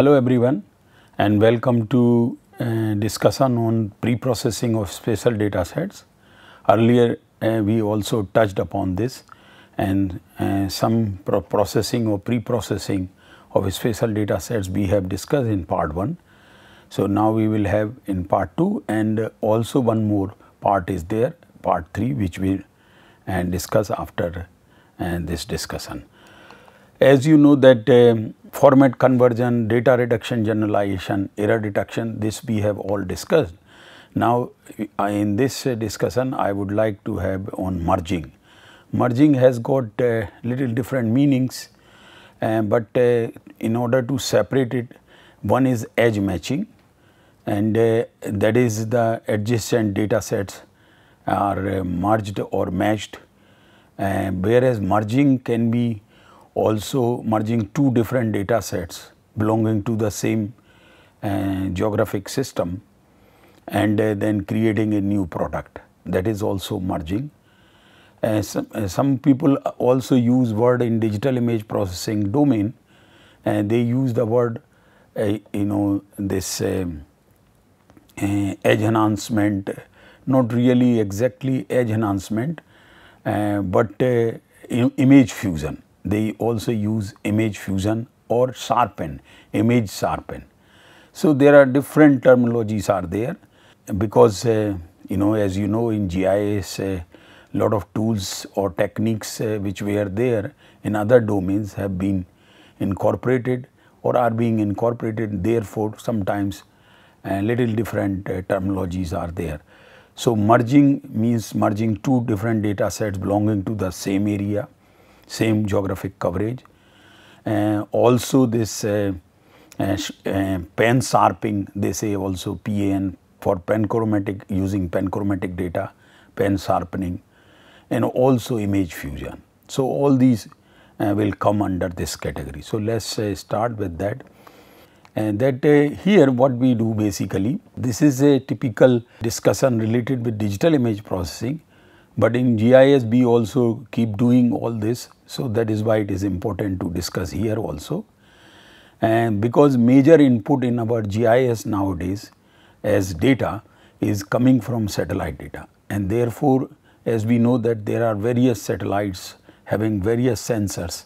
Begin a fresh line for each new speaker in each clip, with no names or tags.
Hello everyone and welcome to uh, discussion on pre-processing of spatial data sets. Earlier uh, we also touched upon this and uh, some pro processing or pre-processing of spatial data sets we have discussed in part 1. So now we will have in part 2 and also one more part is there part 3 which we will uh, and discuss after uh, this discussion. As you know that um, format conversion, data reduction generalization, error detection, this we have all discussed. Now, uh, in this discussion, I would like to have on merging. Merging has got uh, little different meanings, uh, but uh, in order to separate it, one is edge matching, and uh, that is the adjacent data sets are uh, merged or matched, whereas merging can be also merging two different data sets belonging to the same uh, geographic system and uh, then creating a new product that is also merging. Uh, some, uh, some, people also use word in digital image processing domain and uh, they use the word uh, you know this um, edge enhancement not really exactly edge enhancement but image fusion they also use image fusion or sharpen, image sharpen. So, there are different terminologies are there because uh, you know as you know in GIS a uh, lot of tools or techniques uh, which were there in other domains have been incorporated or are being incorporated therefore sometimes uh, little different uh, terminologies are there. So, merging means merging two different data sets belonging to the same area same geographic coverage. Uh, also this uh, uh, uh they say also PAN for panchromatic using panchromatic data, pen sharpening and also image fusion. So, all these uh, will come under this category. So, let us uh, start with that and that here what we do basically this is a typical discussion related with digital image processing but in GIS, we also keep doing all this. So, that is why it is important to discuss here also. And because major input in our GIS nowadays as data is coming from satellite data. And therefore, as we know that there are various satellites having various sensors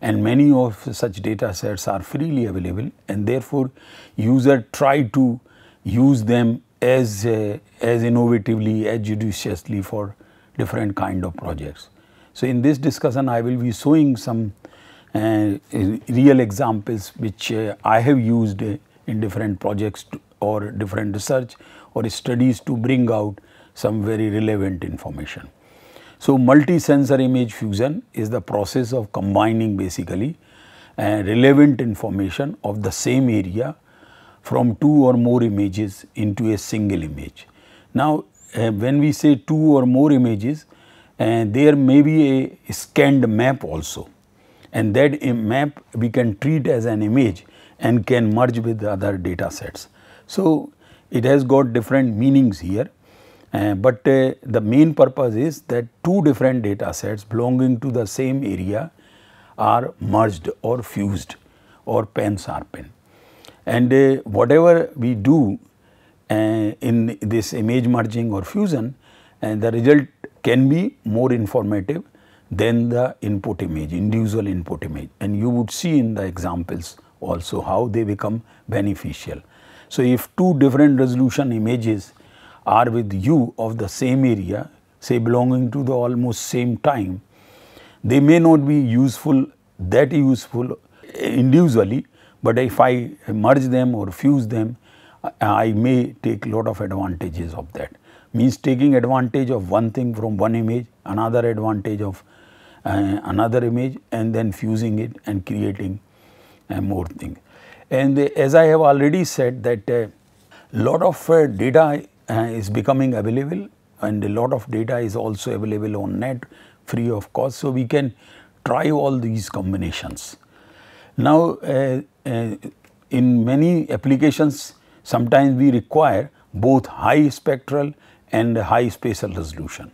and many of such data sets are freely available and therefore, user try to use them as, uh, as innovatively, as judiciously for different kind of projects. So in this discussion I will be showing some uh, real examples which uh, I have used in different projects or different research or studies to bring out some very relevant information. So multi-sensor image fusion is the process of combining basically uh, relevant information of the same area from two or more images into a single image. Now uh, when we say two or more images, uh, there may be a scanned map also and that map we can treat as an image and can merge with other data sets. So, it has got different meanings here, uh, but uh, the main purpose is that two different data sets belonging to the same area are merged or fused or pens are pen. And uh, whatever we do uh, in this image merging or fusion and uh, the result can be more informative than the input image, individual input image and you would see in the examples also how they become beneficial. So, if two different resolution images are with you of the same area say belonging to the almost same time, they may not be useful that useful uh, individually, but if I merge them or fuse them I may take lot of advantages of that. Means taking advantage of one thing from one image, another advantage of uh, another image and then fusing it and creating uh, more things. And uh, as I have already said that a uh, lot of uh, data is becoming available and a lot of data is also available on net free of cost. So, we can try all these combinations. Now, in many applications Sometimes we require both high spectral and high spatial resolution.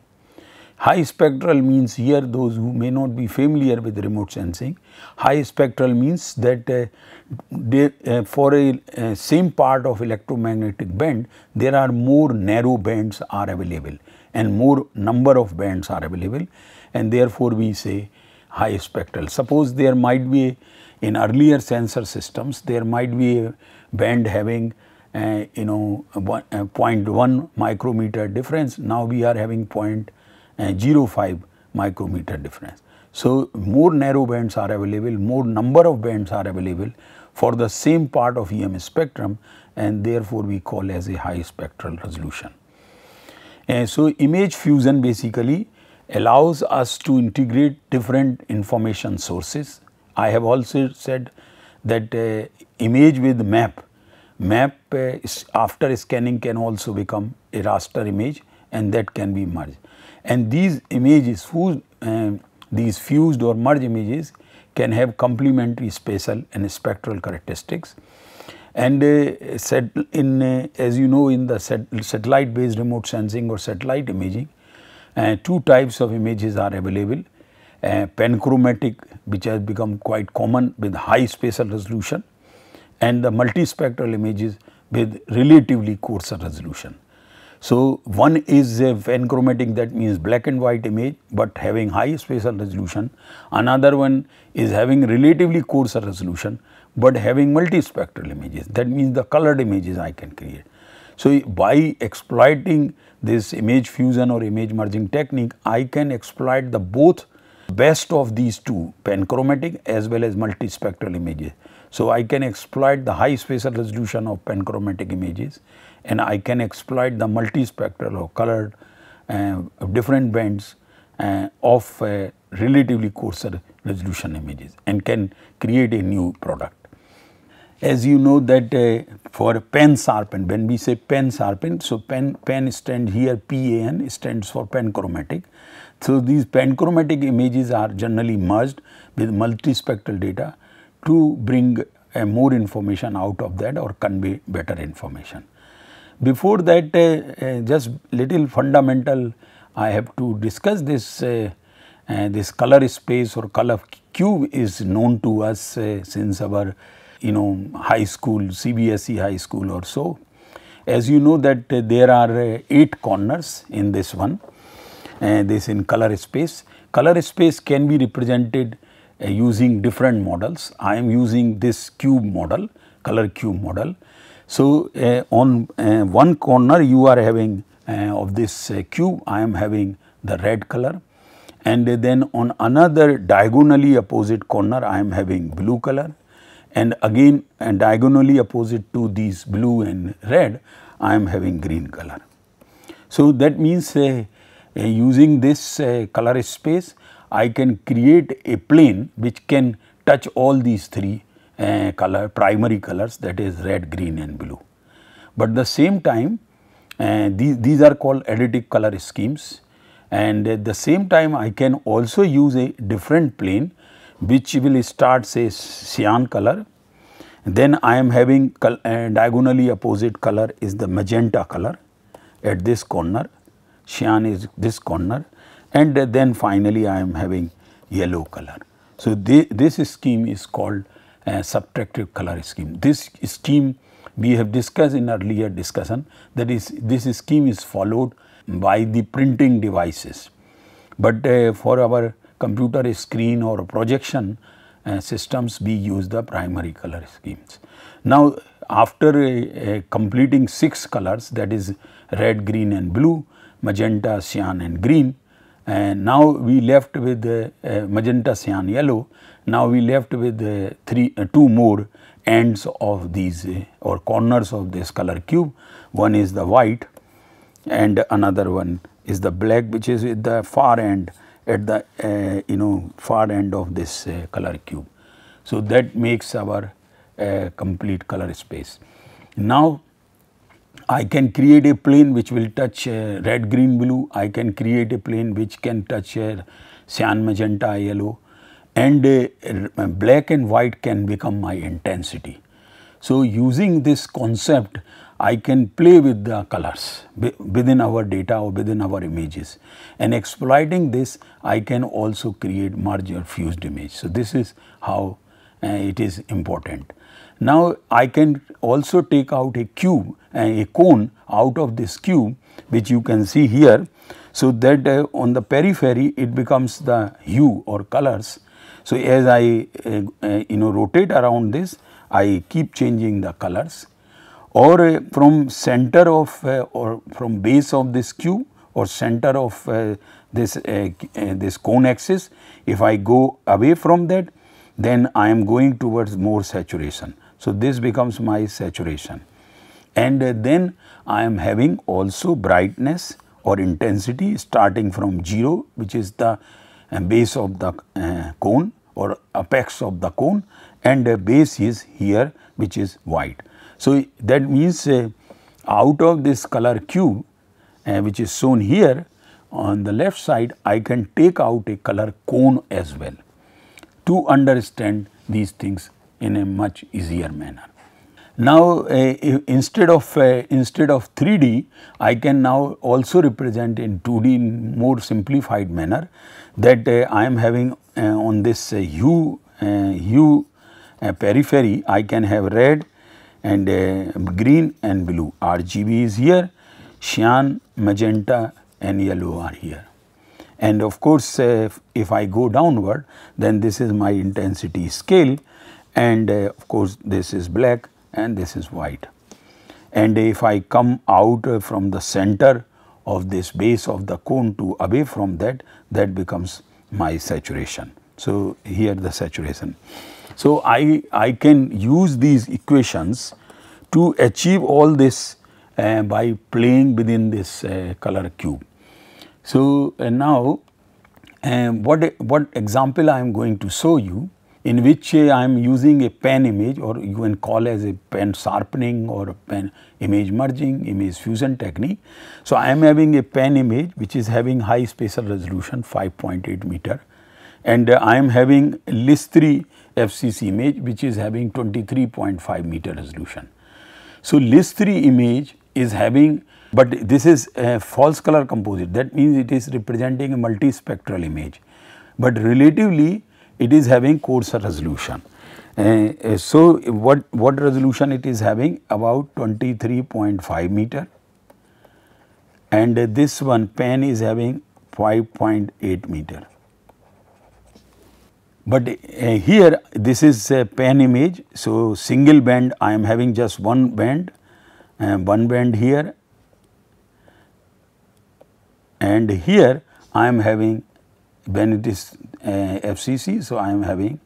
High spectral means here those who may not be familiar with remote sensing, high spectral means that uh, uh, for a uh, same part of electromagnetic band there are more narrow bands are available and more number of bands are available and therefore we say high spectral. Suppose there might be in earlier sensor systems there might be a band having uh, you know one, uh, 0.1 micrometer difference now we are having uh, 0.05 micrometer difference. So, more narrow bands are available more number of bands are available for the same part of EM spectrum and therefore, we call as a high spectral resolution. Uh, so, image fusion basically allows us to integrate different information sources. I have also said that uh, image with map map uh, after scanning can also become a raster image and that can be merged. And these images fused, uh, these fused or merged images can have complementary spatial and spectral characteristics. And uh, set in uh, as you know in the satellite based remote sensing or satellite imaging, uh, two types of images are available. Uh, panchromatic which has become quite common with high spatial resolution and the multispectral images with relatively coarser resolution. So, one is a Van chromatic that means black and white image, but having high spatial resolution. Another one is having relatively coarser resolution, but having multispectral images that means the colored images I can create. So, by exploiting this image fusion or image merging technique, I can exploit the both best of these two panchromatic as well as multispectral images. So I can exploit the high spatial resolution of panchromatic images and I can exploit the multispectral or colored uh, different bands uh, of uh, relatively coarser resolution images and can create a new product. As you know that uh, for pen sharpen, when we say pen sharpen, so pen, pen stands here PAN stands for panchromatic. So these panchromatic images are generally merged with multispectral data to bring more information out of that or convey better information. Before that uh, uh just little fundamental I have to discuss this uh, uh, this color space or color cube is known to us since our you know high school CBSE high school or so. As you know that there are 8 corners in this one uh, this in color space. Color space can be represented uh, using different models. I am using this cube model, color cube model. So, uh, on uh, one corner you are having of this cube, I am having the red color and then on another diagonally opposite corner I am having blue color and again and diagonally opposite to these blue and red I am having green color. So, that means uh, uh, using this uh, color space I can create a plane which can touch all these three uh, color primary colors that is red, green and blue. But the same time uh, eh, these, these are called additive color schemes and at the same time I can also use a different plane which will start say cyan color then I am having uh, diagonally opposite color is the magenta color at this corner cyan is this corner and then finally I am having yellow color. So, this scheme is called a subtractive color scheme. This scheme we have discussed in earlier discussion that is this scheme is followed by the printing devices. But uh, for our computer screen or projection uh, systems we use the primary color schemes. Now after uh, completing 6 colors that is red, green and blue, magenta, cyan and green and now we left with uh, magenta, cyan, yellow. Now we left with uh, three, uh, two more ends of these or corners of this color cube. One is the white and another one is the black which is at the far end at the uh, you know far end of this uh, color cube. So, that makes our uh, complete color space. Now, I can create a plane which will touch uh, red, green, blue. I can create a plane which can touch uh, cyan, magenta, yellow and uh, uh black and white can become my intensity. So, using this concept I can play with the colors within our data or within our images and exploiting this I can also create merge or fused image. So, this is how uh, it is important. Now, I can also take out a cube and a cone out of this cube which you can see here. So, that uh, on the periphery it becomes the hue or colors. So, as I uh, uh, you know rotate around this I keep changing the colors or uh, from center of uh, or from base of this cube or center of uh, this, this cone axis if I go away from that then I am going towards more saturation. So this becomes my saturation. And uh, then I am having also brightness or intensity starting from 0 which is the uh, base of the uh, cone or apex of the cone and the base is here which is white. So that means out of this color cube which is shown here on the left side I can take out a color cone as well to understand these things in a much easier manner. Now, uh, instead of uh, instead of 3D, I can now also represent in 2D in more simplified manner that uh, I am having uh, on this hue, uh, hue uh, periphery, I can have red and green and blue. RGB is here, cyan, magenta and yellow are here. And of course, if I go downward, then this is my intensity scale and uh, of course this is black and this is white. And if I come out uh, from the center of this base of the cone to away from that, that becomes my saturation. So, here the saturation. So, I, I can use these equations to achieve all this uh, by playing within this uh, color cube. So, now um, what, what example I am going to show you in which uh, I am using a pen image or you can call as a pen sharpening or a pen image merging, image fusion technique. So, I am having a pen image which is having high spatial resolution 5.8 meter and uh, I am having Lis 3 FCC image which is having 23.5 meter resolution. So, Lis 3 image is having but this is a false color composite that means it is representing a multispectral image. But relatively it is having coarser resolution. Uh, so, what, what resolution it is having? About 23.5 meter and uh, this one pen is having 5.8 meter. But uh, here this is a pen image. So, single band I am having just one band, eh, one band here and here I am having when it is uh, FCC, so I am having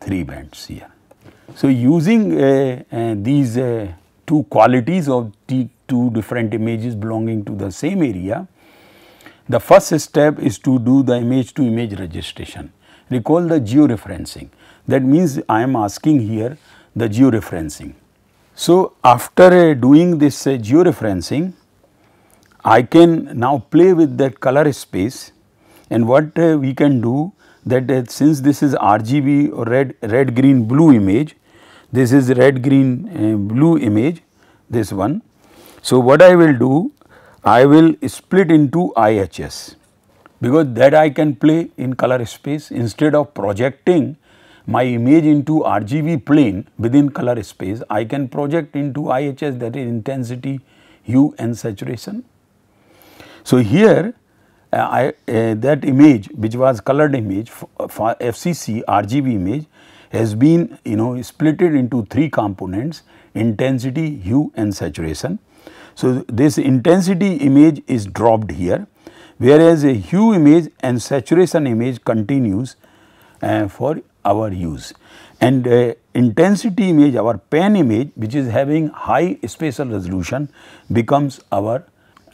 3 bands here. So, using uh, uh, these two qualities of the two different images belonging to the same area, the first step is to do the image to image registration. Recall the georeferencing. That means I am asking here the georeferencing. So, after doing this georeferencing, I can now play with that color space and what uh, we can do that uh, since this is RGB or red, red green blue image, this is red green uh, blue image this one. So, what I will do I will split into IHS because that I can play in color space instead of projecting my image into RGB plane within color space I can project into IHS that is intensity hue and saturation. So, here uh, I, uh, that image which was colored image for uh, FCC RGB image has been you know splitted into three components intensity, hue and saturation. So, this intensity image is dropped here whereas a hue image and saturation image continues uh, for our use. And uh, intensity image our pen image which is having high spatial resolution becomes our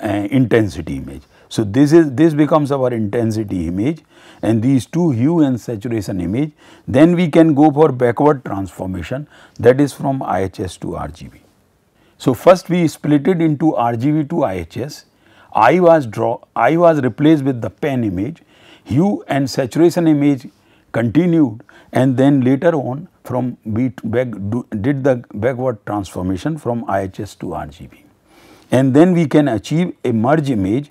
uh, intensity image. So, this is this becomes our intensity image and these two hue and saturation image then we can go for backward transformation that is from IHS to RGB. So, first we split it into RGB to IHS, I was draw I was replaced with the pen image, hue and saturation image continued and then later on from beat back do, did the backward transformation from IHS to RGB. And then we can achieve a merge image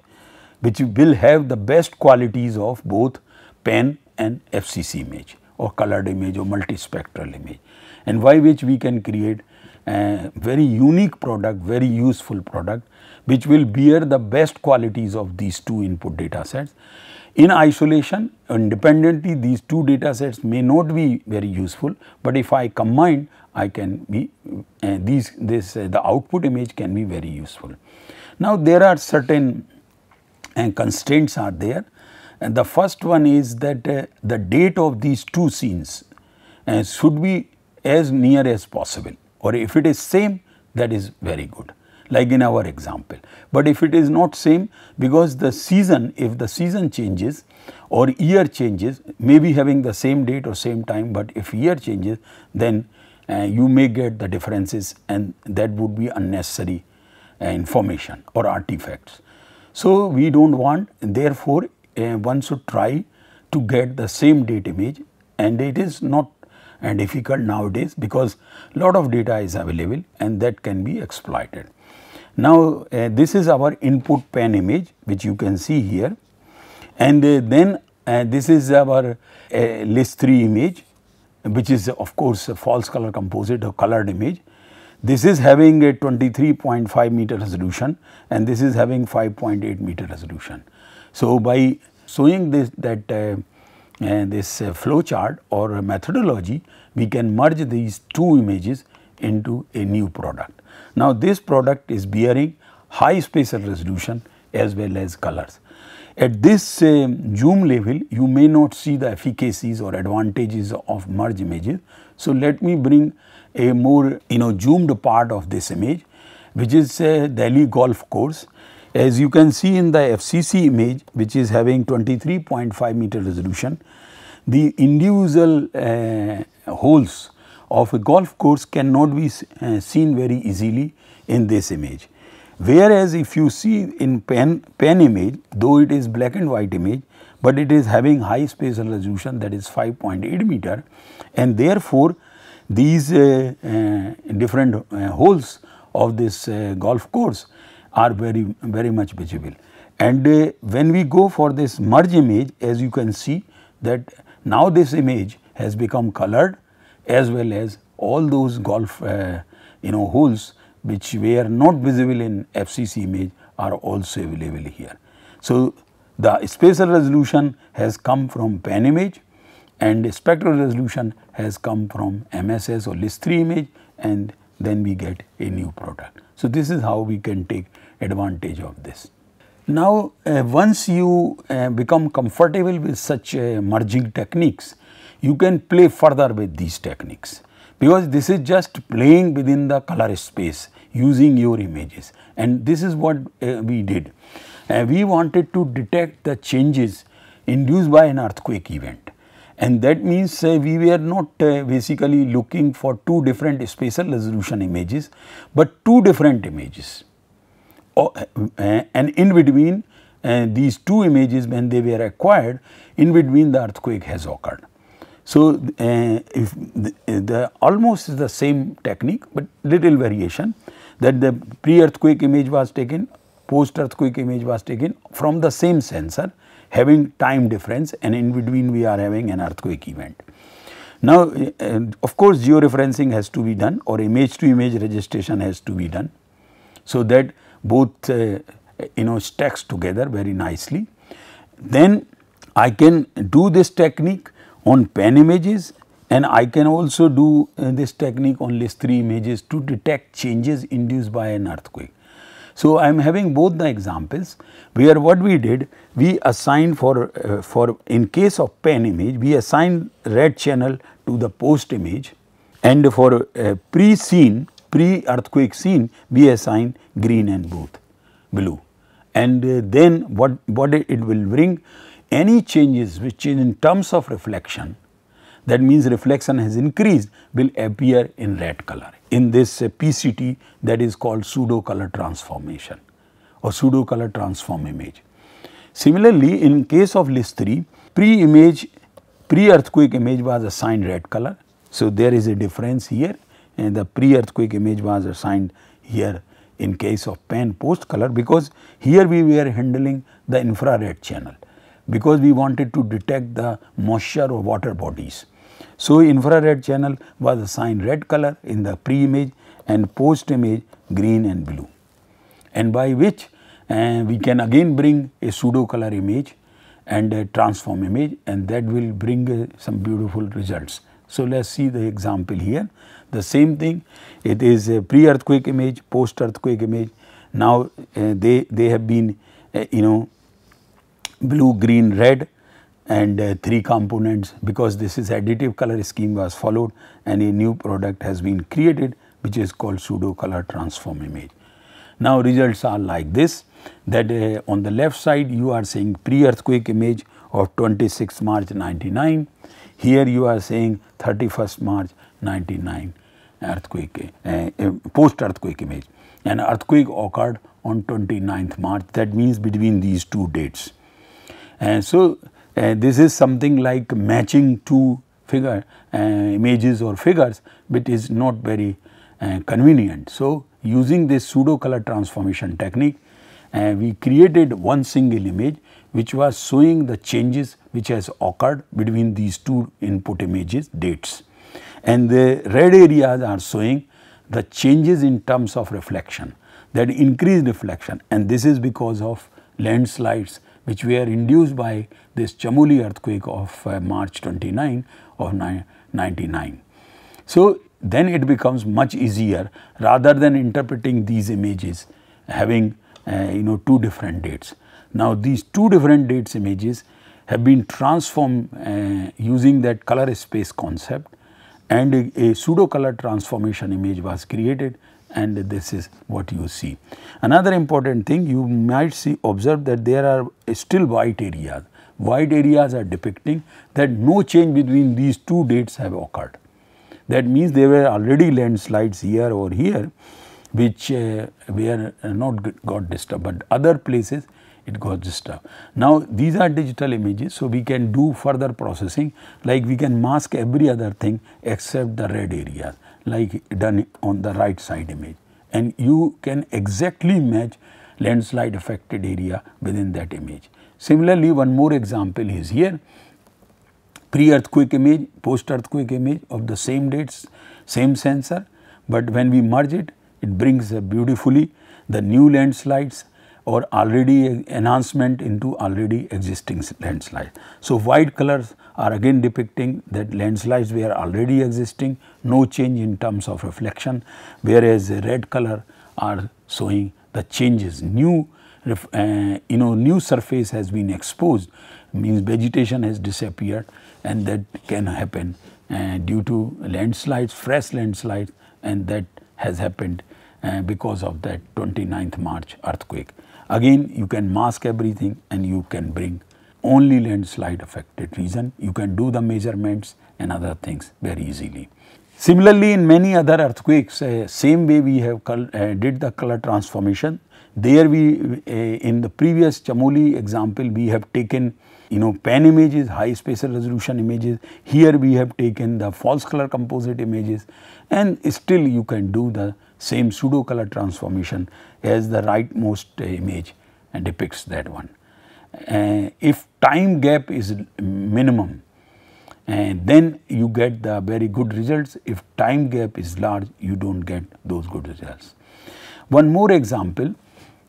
which will have the best qualities of both pen and FCC image or colored image or multispectral image and by which we can create a very unique product, very useful product which will bear the best qualities of these two input data sets. In isolation independently these two data sets may not be very useful, but if I combine I can be uh, these this uh, the output image can be very useful. Now there are certain and constraints are there. And the first one is that uh, the date of these two scenes uh, should be as near as possible or if it is same that is very good like in our example. But if it is not same because the season if the season changes or year changes may be having the same date or same time but if year changes then uh, you may get the differences and that would be unnecessary uh, information or artifacts. So, we do not want therefore, uh, one should try to get the same date image and it is not uh, difficult nowadays because lot of data is available and that can be exploited. Now, uh, this is our input pan image which you can see here and uh, then uh, this is our uh, list 3 image which is of course a false color composite or colored image this is having a 23.5 meter resolution and this is having 5.8 meter resolution. So, by showing this that uh, uh, this uh, flow chart or methodology, we can merge these two images into a new product. Now, this product is bearing high spatial resolution as well as colors. At this uh, zoom level, you may not see the efficacies or advantages of merge images. So, let me bring a more you know zoomed part of this image which is uh, Delhi golf course. As you can see in the FCC image which is having 23.5 meter resolution, the individual uh, holes of a golf course cannot be uh, seen very easily in this image. Whereas if you see in pen, pen image though it is black and white image but it is having high spatial resolution that is 5.8 meter and therefore these uh, uh, different uh, holes of this golf course are very very much visible. And when we go for this merge image as you can see that now this image has become colored as well as all those golf you know holes which were not visible in FCC image are also available here. So, the spatial resolution has come from pan image and spectral resolution has come from MSS or LIS3 image and then we get a new product. So, this is how we can take advantage of this. Now, uh, once you uh, become comfortable with such uh, merging techniques, you can play further with these techniques because this is just playing within the color space using your images and this is what uh, we did. Uh, we wanted to detect the changes induced by an earthquake event and that means uh, we were not uh, basically looking for two different spatial resolution images, but two different images. Oh, uh, uh, and in between uh, these two images when they were acquired, in between the earthquake has occurred. So, if the, the almost the same technique, but little variation that the pre-earthquake image was taken, post-earthquake image was taken from the same sensor having time difference and in between we are having an earthquake event. Now, uh, of course, georeferencing has to be done or image to image registration has to be done. So, that both uh, you know stacks together very nicely. Then I can do this technique on pen images and I can also do uh, this technique on list 3 images to detect changes induced by an earthquake. So, I am having both the examples where what we did we assigned for uh, for in case of pen image we assigned red channel to the post image and for uh, pre scene pre earthquake scene we assign green and both blue and uh, then what what it will bring any changes which is in terms of reflection that means reflection has increased will appear in red color in this uh, PCT that is called pseudo color transformation or pseudo color transform image. Similarly, in case of list 3, pre-image, pre-earthquake image was assigned red color. So, there is a difference here and the pre-earthquake image was assigned here in case of pan post color because here we were handling the infrared channel because we wanted to detect the moisture or water bodies. So, infrared channel was assigned red color in the pre-image and post-image green and blue and by which uh, we can again bring a pseudo color image and a transform image and that will bring uh, some beautiful results. So, let us see the example here. The same thing, it is a pre-earthquake image, post-earthquake image. Now, uh, they, they have been, you know, blue, green, red and uh, three components because this is additive color scheme was followed and a new product has been created which is called pseudo color transform image. Now results are like this that uh, on the left side you are seeing pre earthquake image of 26 March 99 here you are saying 31st March 99 earthquake uh, uh post earthquake image an earthquake occurred on 29th March that means between these two dates and so uh, this is something like matching two figure uh, images or figures but is not very uh, convenient. So, using this pseudo color transformation technique uh, we created one single image which was showing the changes which has occurred between these two input images dates and the red areas are showing the changes in terms of reflection that increased reflection and this is because of landslides which were induced by this Chamuli earthquake of uh, March 29 of 99. So, then it becomes much easier rather than interpreting these images having uh, you know two different dates. Now, these two different dates images have been transformed uh, using that color space concept and a, a pseudo color transformation image was created and this is what you see. Another important thing you might see observe that there are still white areas. White areas are depicting that no change between these two dates have occurred. That means there were already landslides here or here which uh, were not got disturbed, but other places it got disturbed. Now, these are digital images, so we can do further processing like we can mask every other thing except the red areas like done on the right side image and you can exactly match landslide affected area within that image. Similarly, one more example is here pre-earthquake image, post-earthquake image of the same dates, same sensor, but when we merge it, it brings beautifully the new landslides or already enhancement into already existing landslides. So, white colors are again depicting that landslides were already existing, no change in terms of reflection, whereas red color are showing the changes, new uh, you know new surface has been exposed means vegetation has disappeared and that can happen uh, due to landslides, fresh landslides and that has happened uh, because of that 29th March earthquake. Again, you can mask everything and you can bring only landslide affected region. You can do the measurements and other things very easily. Similarly, in many other earthquakes, uh, same way we have uh, did the color transformation. There we, uh, in the previous Chamoli example, we have taken you know pan images, high spatial resolution images. Here we have taken the false color composite images and still you can do the same pseudo color transformation as the rightmost image and depicts that one. Uh, if time gap is minimum and eh, then you get the very good results if time gap is large you do not get those good results. One more example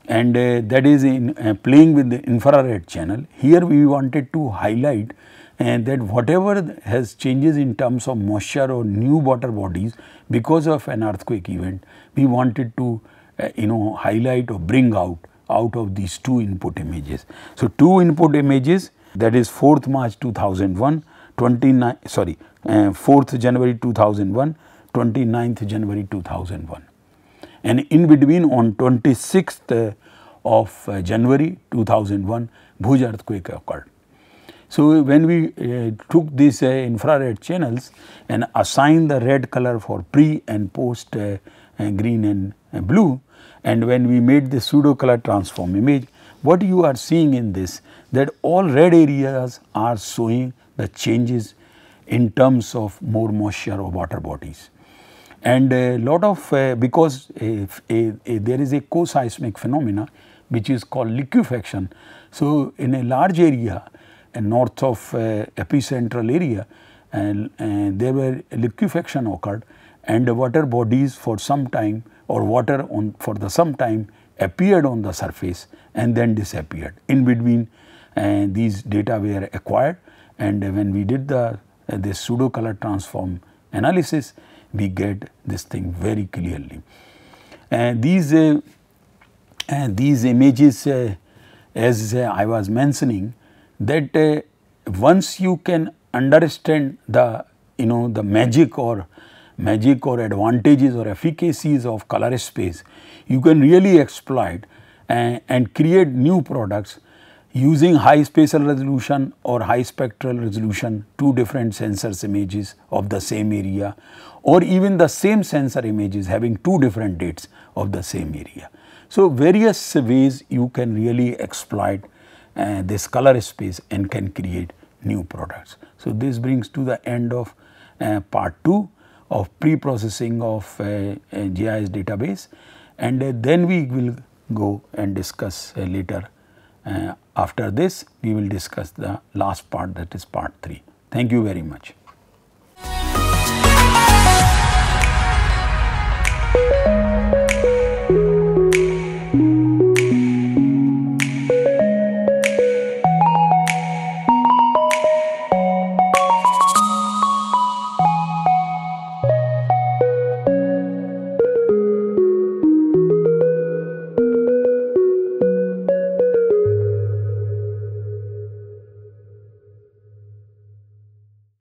and uh, that is in uh, playing with the infrared channel here we wanted to highlight and that whatever has changes in terms of moisture or new water bodies because of an earthquake event, we wanted to uh, you know highlight or bring out out of these two input images. So, two input images that is 4th March 2001, 29 sorry uh, 4th January 2001, 29th January 2001 and in between on 26th uh, of January 2001 Bhuj earthquake occurred. So, when we uh, took these uh, infrared channels and assigned the red color for pre and post uh, uh green and, uh, blue and when we made the pseudo color transform image, what you are seeing in this that all red areas are showing the changes in terms of more moisture or water bodies. And a uh, lot of because there is a co-seismic phenomena which is called liquefaction. So, in a large area north of uh, epicentral area and, and there were liquefaction occurred and the water bodies for some time or water on for the some time appeared on the surface and then disappeared. In between uh, these data were acquired and when we did the uh, this pseudo color transform analysis we get this thing very clearly. Uh, these uh, uh these images uh, as I was mentioning that uh, once you can understand the you know the magic or magic or advantages or efficacies of color space, you can really exploit and, uh, and create new products using high spatial resolution or high spectral resolution, two different sensors images of the same area or even the same sensor images having two different dates of the same area. So, various ways you can really exploit uh, this color space and can create new products. So, this brings to the end of uh, part 2 of pre-processing of uh, uh GIS database and uh, then we will go and discuss uh, later after this we will discuss the last part that is part 3. Thank you very much.